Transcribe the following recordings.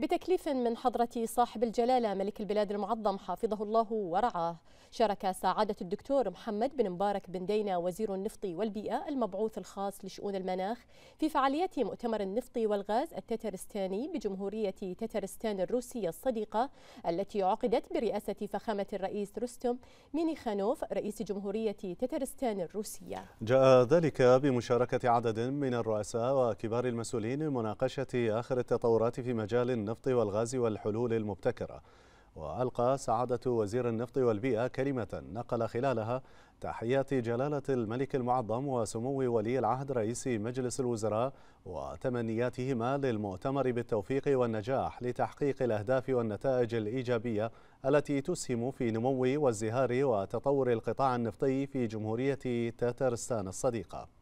بتكليف من حضرة صاحب الجلالة ملك البلاد المعظم حافظه الله ورعاه شارك سعادة الدكتور محمد بن مبارك بن دينا وزير النفط والبيئة المبعوث الخاص لشؤون المناخ في فعالية مؤتمر النفط والغاز التترستاني بجمهورية تترستان الروسية الصديقة التي عقدت برئاسة فخامة الرئيس رستم مينيخانوف رئيس جمهورية تترستان الروسية جاء ذلك بمشاركة عدد من الرؤساء وكبار المسؤولين لمناقشة آخر التطورات في مجال النفط النفط والغاز والحلول المبتكرة وألقى سعادة وزير النفط والبيئة كلمة نقل خلالها تحيات جلالة الملك المعظم وسمو ولي العهد رئيس مجلس الوزراء وتمنياتهما للمؤتمر بالتوفيق والنجاح لتحقيق الأهداف والنتائج الإيجابية التي تسهم في نمو وازدهار وتطور القطاع النفطي في جمهورية تاترستان الصديقة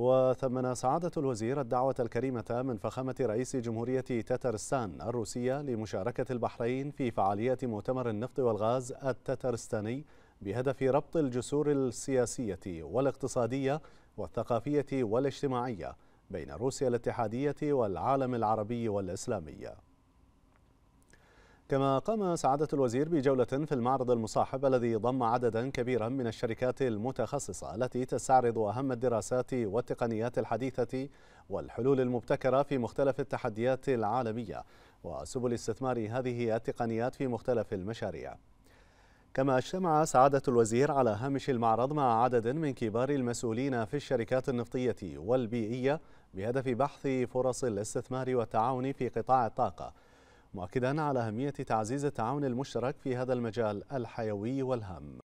وثمن سعادة الوزير الدعوة الكريمة من فخامة رئيس جمهورية تترستان الروسية لمشاركة البحرين في فعالية مؤتمر النفط والغاز التترستاني بهدف ربط الجسور السياسية والاقتصادية والثقافية والاجتماعية بين روسيا الاتحادية والعالم العربي والإسلامي كما قام سعادة الوزير بجولة في المعرض المصاحب الذي ضم عددا كبيرا من الشركات المتخصصة التي تستعرض أهم الدراسات والتقنيات الحديثة والحلول المبتكرة في مختلف التحديات العالمية وسبل استثمار هذه التقنيات في مختلف المشاريع كما اجتمع سعادة الوزير على هامش المعرض مع عدد من كبار المسؤولين في الشركات النفطية والبيئية بهدف بحث فرص الاستثمار والتعاون في قطاع الطاقة مؤكدا على أهمية تعزيز التعاون المشترك في هذا المجال الحيوي والهام